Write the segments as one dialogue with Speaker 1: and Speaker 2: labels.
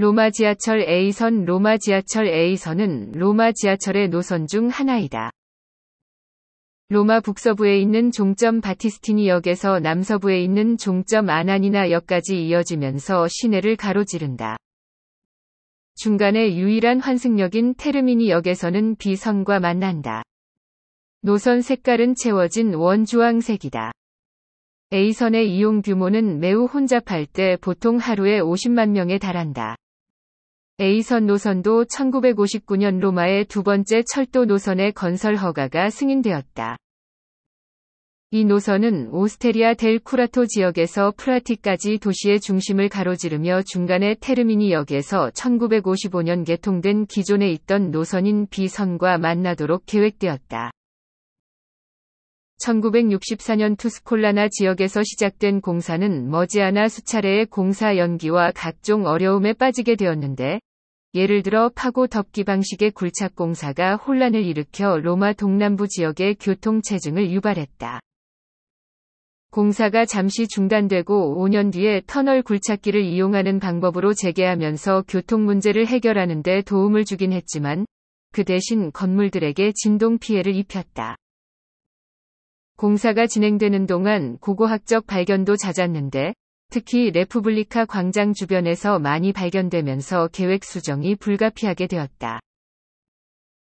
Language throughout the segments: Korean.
Speaker 1: 로마 지하철 A선 로마 지하철 A선은 로마 지하철의 노선 중 하나이다. 로마 북서부에 있는 종점 바티스티니역에서 남서부에 있는 종점 아나니나역까지 이어지면서 시내를 가로지른다. 중간에 유일한 환승역인 테르미니역에서는 B선과 만난다. 노선 색깔은 채워진 원주황색이다. A선의 이용 규모는 매우 혼잡할 때 보통 하루에 50만 명에 달한다. A선 노선도 1959년 로마의 두 번째 철도 노선의 건설 허가가 승인되었다. 이 노선은 오스테리아 델 쿠라토 지역에서 프라티까지 도시의 중심을 가로지르며 중간에 테르미니 역에서 1955년 개통된 기존에 있던 노선인 B선과 만나도록 계획되었다. 1964년 투스콜라나 지역에서 시작된 공사는 머지않아 수차례의 공사 연기와 각종 어려움에 빠지게 되었는데 예를 들어 파고 덮기 방식의 굴착 공사가 혼란을 일으켜 로마 동남부 지역의 교통 체증을 유발했다. 공사가 잠시 중단되고 5년 뒤에 터널 굴착기를 이용하는 방법으로 재개하면서 교통 문제를 해결하는 데 도움을 주긴 했지만 그 대신 건물들에게 진동 피해를 입혔다. 공사가 진행되는 동안 고고학적 발견도 잦았는데 특히 레프블리카 광장 주변에서 많이 발견되면서 계획 수정이 불가피하게 되었다.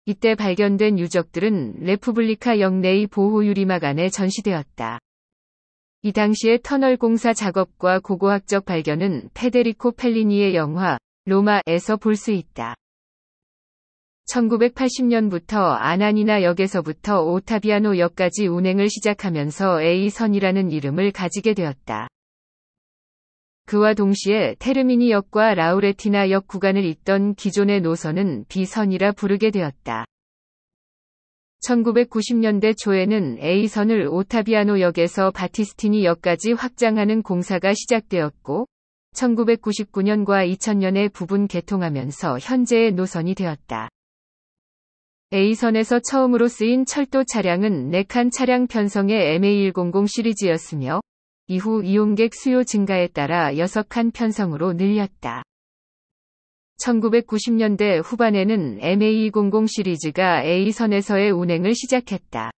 Speaker 1: 이때 발견된 유적들은 레프블리카 역내의 보호 유리막 안에 전시되었다. 이 당시의 터널 공사 작업과 고고학적 발견은 페데리코 펠리니의 영화 로마에서 볼 수 있다. 1980년부터 아나니나 역에서부터 오타비아노 역까지 운행을 시작하면서 A선이라는 이름을 가지게 되었다. 그와 동시에 테르미니역과 라우레티나역 구간을 잇던 기존의 노선은 B선이라 부르게 되었다. 1990년대 초에는 A선을 오타비아노역에서 바티스티니역까지 확장하는 공사가 시작되었고, 1999년과 2000년에 부분 개통하면서 현재의 노선이 되었다. A선에서 처음으로 쓰인 철도 차량은 네칸 차량 편성의 MA100 시리즈였으며 이후 이용객 수요 증가에 따라 6칸 편성으로 늘렸다. 1990년대 후반에는 m a 0 0 시리즈가 A선에서의 운행을 시작했다.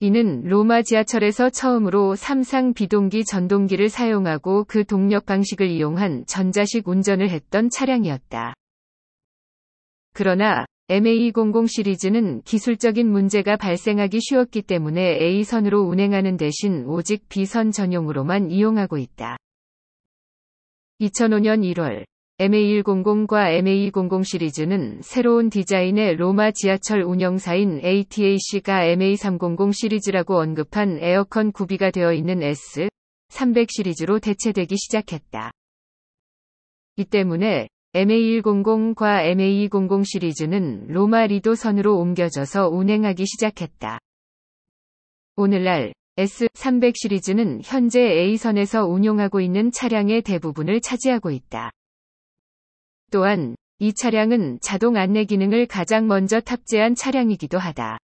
Speaker 1: 이는 로마 지하철에서 처음으로 삼상 비동기 전동기를 사용하고 그 동력 방식을 이용한 전자식 운전을 했던 차량이었다. 그러나 MA200 시리즈는 기술적인 문제가 발생하기 쉬웠기 때문에 A선으로 운행하는 대신 오직 B선 전용으로만 이용하고 있다. 2005년 1월 MA100과 MA200 시리즈는 새로운 디자인의 로마 지하철 운영사인 ATAC가 MA300 시리즈라고 언급한 에어컨 구비가 되어 있는 S300 시리즈로 대체되기 시작했다. 이 때문에 MA100과 MA200 시리즈는 로마 리도 선으로 옮겨져서 운행하기 시작했다. 오늘날 S300 시리즈는 현재 A선에서 운용하고 있는 차량의 대부분을 차지하고 있다. 또한 이 차량은 자동 안내 기능을 가장 먼저 탑재한 차량이기도 하다.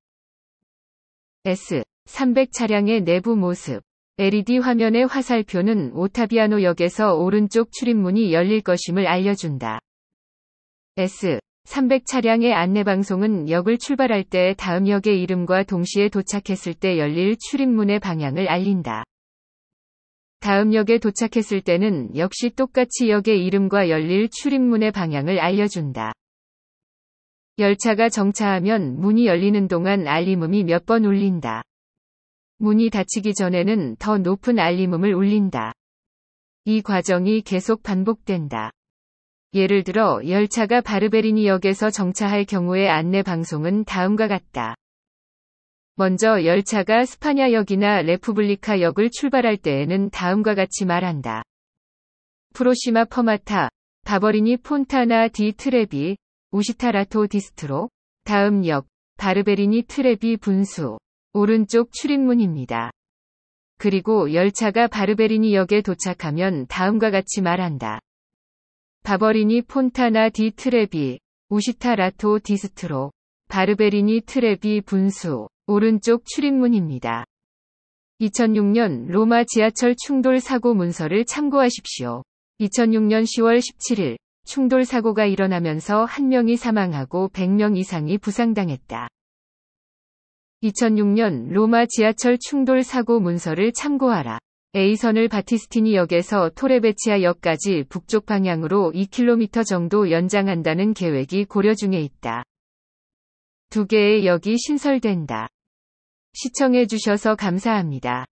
Speaker 1: S300 차량의 내부 모습 LED 화면의 화살표는 오타비아노 역에서 오른쪽 출입문이 열릴 것임을 알려준다. S. 300 차량의 안내방송은 역을 출발할 때 다음 역의 이름과 동시에 도착했을 때 열릴 출입문의 방향을 알린다. 다음 역에 도착했을 때는 역시 똑같이 역의 이름과 열릴 출입문의 방향을 알려준다. 열차가 정차하면 문이 열리는 동안 알림음이 몇 번 울린다. 문이 닫히기 전에는 더 높은 알림음을 울린다. 이 과정이 계속 반복된다. 예를 들어 열차가 바르베리니역에서 정차할 경우의 안내 방송은 다음과 같다. 먼저 열차가 스파냐역이나 레푸블리카역을 출발할 때에는 다음과 같이 말한다. 프로시마 퍼마타, 바버리니 폰타나 디 트레비, 우시타라토 디스트로, 다음 역, 바르베리니 트레비 분수. 오른쪽 출입문입니다. 그리고 열차가 바르베리니 역에 도착하면 다음과 같이 말한다. 바버리니 폰타나 디 트레비, 우시타 라토 디스트로, 바르베리니 트레비 분수, 오른쪽 출입문입니다. 2006년 로마 지하철 충돌 사고 문서를 참고하십시오. 2006년 10월 17일 충돌 사고가 일어나면서 한명이 사망하고 100명 이상이 부상당했다. 2006년 로마 지하철 충돌 사고 문서를 참고하라. A선을 바티스티니 역에서 토레베치아 역까지 북쪽 방향으로 2km 정도 연장한다는 계획이 고려 중에 있다. 두 개의 역이 신설된다. 시청해주셔서 감사합니다.